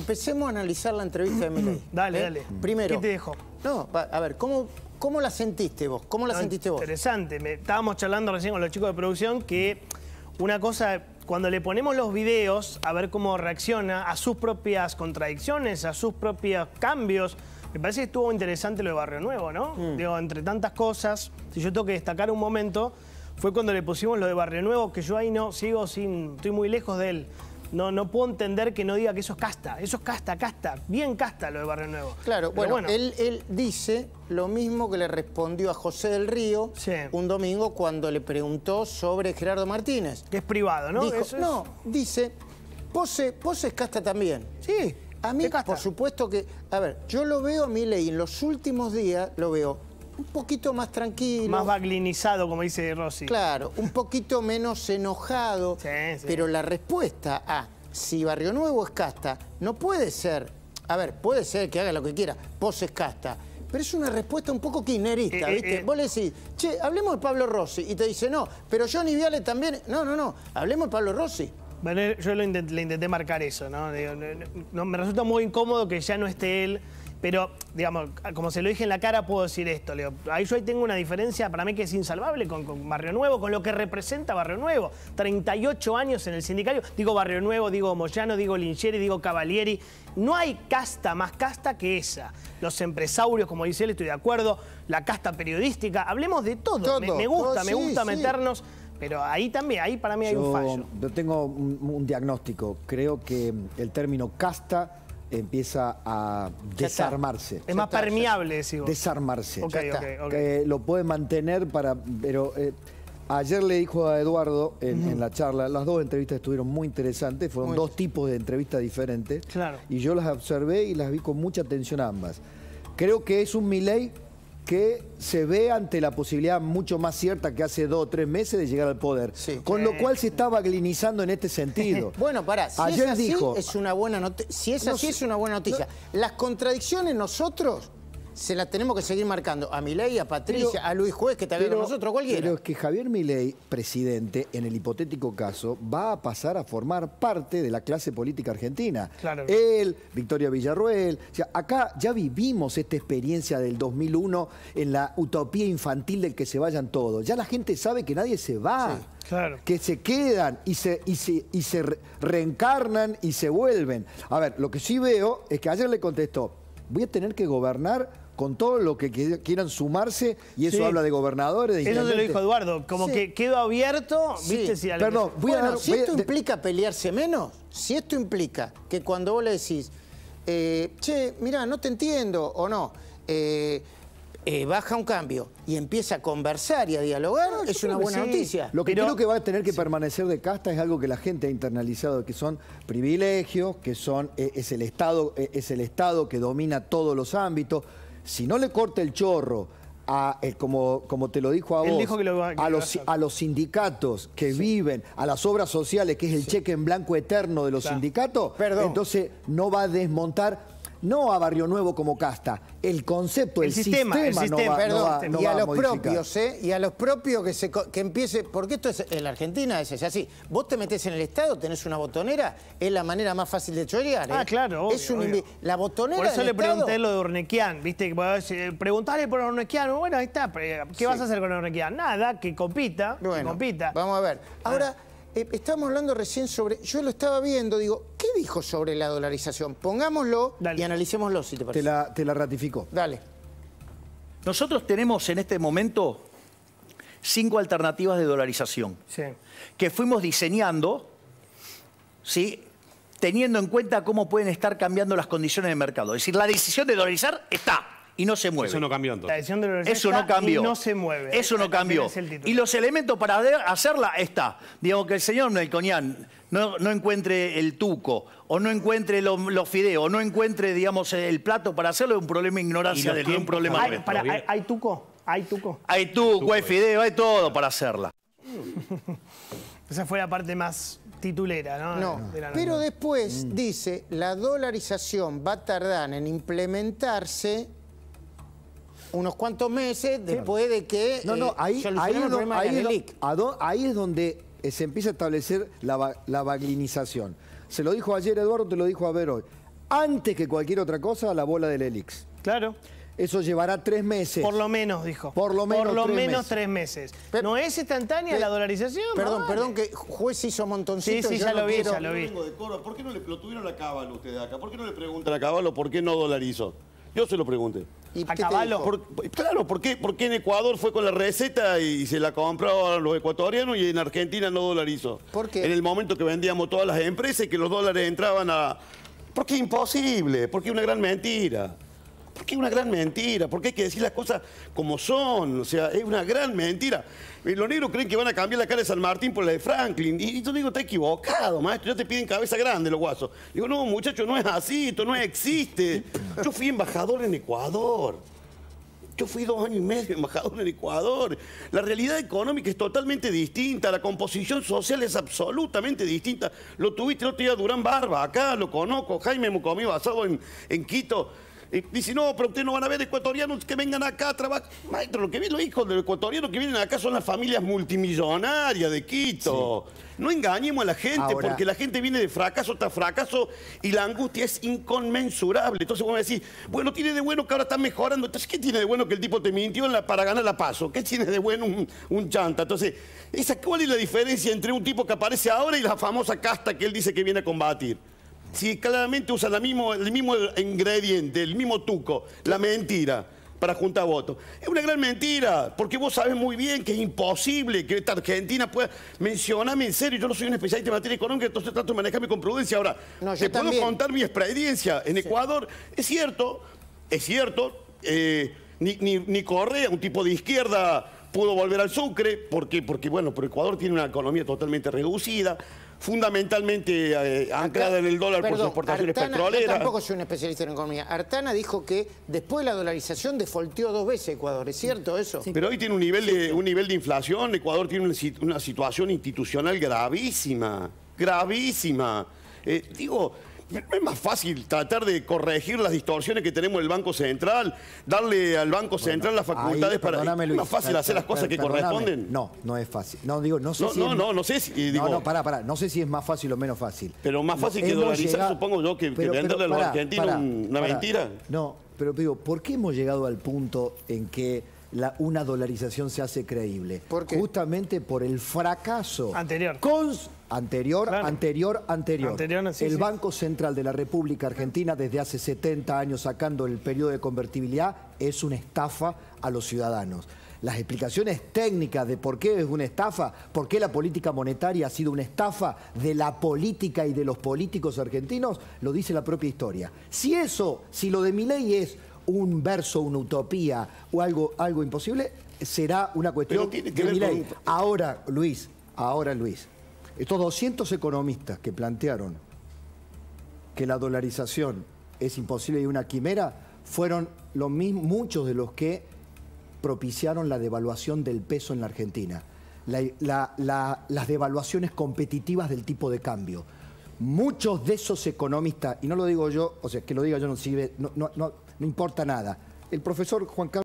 empecemos a analizar la entrevista de Milei. dale, ¿Eh? dale. Primero. ¿Qué te dejo? No, a ver, ¿cómo, cómo la sentiste vos? ¿Cómo la sentiste vos? Interesante. estábamos charlando recién con los chicos de producción que una cosa, cuando le ponemos los videos a ver cómo reacciona a sus propias contradicciones, a sus propios cambios, me parece que estuvo interesante lo de Barrio Nuevo, ¿no? Mm. Digo, entre tantas cosas, si yo tengo que destacar un momento, fue cuando le pusimos lo de Barrio Nuevo, que yo ahí no sigo sin, estoy muy lejos de él no, no puedo entender que no diga que eso es casta. Eso es casta, casta. Bien casta lo de Barrio Nuevo. Claro, bueno, Él, dice lo mismo que le respondió a José del Río un domingo cuando le preguntó sobre Gerardo Martínez. Que es privado, ¿no? No, dice, pose, es casta también. Sí. A mí, por supuesto que... A ver, yo lo veo a ley, en los últimos días, lo veo un poquito más tranquilo. Más baglinizado, como dice Rossi. Claro, un poquito menos enojado. Pero la respuesta a si Barrio Nuevo es casta, no puede ser. A ver, puede ser que haga lo que quiera, pose es casta. Pero es una respuesta un poco kirchnerista, eh, eh, ¿viste? Eh. Vos le decís, che, hablemos de Pablo Rossi. Y te dice, no, pero Johnny Viale también. No, no, no, hablemos de Pablo Rossi. Bueno, yo le intenté marcar eso, ¿no? Me resulta muy incómodo que ya no esté él pero, digamos, como se lo dije en la cara, puedo decir esto. Leo. ahí yo ahí tengo una diferencia para mí que es insalvable con, Barrio Nuevo, con lo que representa Barrio Nuevo. 38 años en el sindicato. Digo Barrio Nuevo, digo Moyano, digo Lincheri, digo Cavalieri. No hay casta más casta que esa. Los empresarios, como dice él, estoy de acuerdo. La casta periodística. Hablemos de todo. Me, gusta, me gusta meternos. Pero ahí también, ahí para mí hay un fallo. Yo tengo un diagnóstico. Creo que el término casta empieza a desarmarse. Es más permeable, decimos. Desarmarse. Ok, ok, ok. Eh, lo puede mantener para... Pero eh, ayer le dijo a Eduardo en, la charla, las dos entrevistas estuvieron muy interesantes, fueron dos tipos de entrevistas diferentes. Claro. Y yo las observé y las vi con mucha atención ambas. Creo que es un Milei que se ve ante la posibilidad mucho más cierta que hace dos o tres meses de llegar al poder. Con lo cual se está baglinizando en este sentido. bueno, pará, si Ayer es así, dijo, es una buena noticia. Si es así, es una buena noticia. Las contradicciones nosotros se la tenemos que seguir marcando a Milei, a Patricia, a Luis Juez, que también a nosotros, cualquiera. Pero es que Javier Milei, presidente, en el hipotético caso, va a pasar a formar parte de la clase política argentina. Claro. Él, Victoria Villarruel. acá ya vivimos esta experiencia del 2001 en la utopía infantil del que se vayan todos. Ya la gente sabe que nadie se va. que se quedan y se, y y se reencarnan y se vuelven. A ver, lo que sí veo es que ayer le contestó, voy a tener que gobernar con todo lo que quieran sumarse, y eso habla de gobernadores, de Eso se lo dijo Eduardo, como que quedó abierto, viste, si si esto implica pelearse menos, si esto implica que cuando vos le decís, eh, che, mirá, no te entiendo, o no, eh, eh, baja un cambio y empieza a conversar y a dialogar, es una buena noticia. Lo que creo que va a tener que permanecer de casta es algo que la gente ha internalizado, que son privilegios, que son, es, el Estado, es el Estado que domina todos los ámbitos si no le corta el chorro, a, eh, como, como te lo dijo a a, los, a, los, sindicatos que viven, a las obras sociales, que es el cheque en blanco eterno de los sindicatos, entonces no va a desmontar no a Barrio Nuevo como casta. El concepto, el, sistema, perdón, y a, los propios, ¿eh? Y a los propios que se empiece, porque esto es en la Argentina es, así. Vos te metés en el Estado, tenés una botonera, es la manera más fácil de chorear. ¿eh? Ah, claro, es un, la botonera Por eso le pregunté lo de Ornequian, ¿viste? Eh, Preguntarle por Ornequian, bueno, ahí está, ¿qué vas a hacer con Ornequian? Nada, que compita, compita. Vamos a ver. Ahora, estamos eh, estábamos hablando recién sobre, yo lo estaba viendo, digo, ¿qué dijo sobre la dolarización? Pongámoslo y analicémoslo, si te parece. Te la, te ratificó. Dale. Nosotros tenemos en este momento cinco alternativas de dolarización que fuimos diseñando, ¿sí? teniendo en cuenta cómo pueden estar cambiando las condiciones del mercado. Es decir, la decisión de dolarizar está y no se mueve. Eso no cambió entonces. Eso no cambió. no se mueve. Eso no cambió. Y los elementos para hacerla está. Digamos que el señor Melconian no, encuentre el tuco, o no encuentre los fideos, o no encuentre, digamos, el plato para hacerlo, es un problema de ignorancia del un problema hay, ¿hay, tuco, hay tuco. Hay tuco, hay fideo, hay todo para hacerla. Esa fue la parte más titulera, ¿no? No, pero después mm. dice, la dolarización va a tardar en implementarse unos cuantos meses después de que no, no, ahí, es donde eh, se empieza a establecer la, la baglinización. Se lo dijo ayer Eduardo, te lo dijo a ver hoy. Antes que cualquier otra cosa, la bola del elix Claro. Eso llevará tres meses. Por lo menos, dijo. Por lo menos, Por lo tres, menos meses. tres meses. no es instantánea la dolarización. Perdón, perdón, que juez hizo montoncito. Sí, sí, ya, lo, vi, ya lo vi. ¿Por qué no le lo tuvieron a Cábalo ustedes acá? ¿Por qué no le preguntan a por qué no dolarizó? Yo se lo pregunté. ¿Y claro, ¿por qué? Porque en Ecuador fue con la receta y se la a los ecuatorianos y en Argentina no dolarizó. ¿Por En el momento que vendíamos todas las empresas y que los dólares entraban a... Porque qué? imposible, porque es una gran mentira. Porque es una gran mentira, porque hay que decir las cosas como son, o sea, es una gran mentira. Los negros creen que van a cambiar la cara de San Martín por la de Franklin. Y, yo digo, está equivocado, maestro, ya te piden cabeza grande los guasos. Digo, no, muchacho, no es así, esto no existe. Yo fui embajador en Ecuador. Yo fui dos años y medio embajador en Ecuador. La realidad económica es totalmente distinta, la composición social es absolutamente distinta. Lo tuviste el otro día Durán Barba, acá lo conozco, Jaime me Basado en, en Quito dice, no, pero ustedes no van a ver ecuatorianos que vengan acá a trabajar. Maestro, lo que vienen los hijos de los ecuatorianos que vienen acá son las familias multimillonarias de Quito. No engañemos a la gente, porque la gente viene de fracaso tras fracaso y la angustia es inconmensurable. Entonces vos me decís, bueno, tiene de bueno que ahora está mejorando. Entonces, ¿qué tiene de bueno que el tipo te mintió para ganar la paso? ¿Qué tiene de bueno un, chanta? Entonces, esa, ¿cuál es la diferencia entre un tipo que aparece ahora y la famosa casta que él dice que viene a combatir? si claramente usa el mismo ingrediente, el mismo tuco, la mentira para juntar votos. Es una gran mentira, porque vos sabes muy bien que es imposible que esta Argentina pueda... Mencioname en serio, yo no soy un especialista en materia económica, entonces trato de manejarme con prudencia. Ahora, no, te puedo contar mi experiencia en Ecuador. Es cierto, es cierto, eh, ni, Correa, un tipo de izquierda, pudo volver al Sucre, ¿por Porque, bueno, pero Ecuador tiene una economía totalmente reducida, fundamentalmente eh, anclada en el dólar por sus exportaciones petroleras. Yo tampoco soy un especialista en economía. Artana dijo que después de la dolarización defolteó dos veces Ecuador, ¿es cierto eso? Pero hoy tiene un nivel, de, un nivel de inflación, Ecuador tiene una, situación institucional gravísima, gravísima. Eh, digo, es más fácil tratar de corregir las distorsiones que tenemos el Banco Central, darle al Banco Central las facultades para... más fácil hacer las cosas que corresponden. No, no es fácil. No, digo, no sé si... No, no, sé si... no, no, pará, pará. No sé si es más fácil o menos fácil. Pero más fácil que dolarizar, supongo yo, que, venderle a los argentinos una mentira. No, pero digo, ¿por qué hemos llegado al punto en que una dolarización se hace creíble. ¿Por qué? Justamente por el fracaso. Anterior. anterior, anterior, anterior, el Banco Central de la República Argentina desde hace 70 años sacando el periodo de convertibilidad es una estafa a los ciudadanos las explicaciones técnicas de por qué es una estafa, por qué la política monetaria ha sido una estafa de la política y de los políticos argentinos, lo dice la propia historia. Si eso, si lo de mi ley es un verso, una utopía o algo, algo imposible, será una cuestión de Ahora, Luis, ahora, Luis, estos 200 economistas que plantearon que la dolarización es imposible y una quimera, fueron los mismos, muchos de los que propiciaron la devaluación del peso en la Argentina, las devaluaciones competitivas del tipo de cambio. Muchos de esos economistas, y no lo digo yo, o sea, que lo diga yo no sirve, no no importa nada. El profesor Juan Carlos.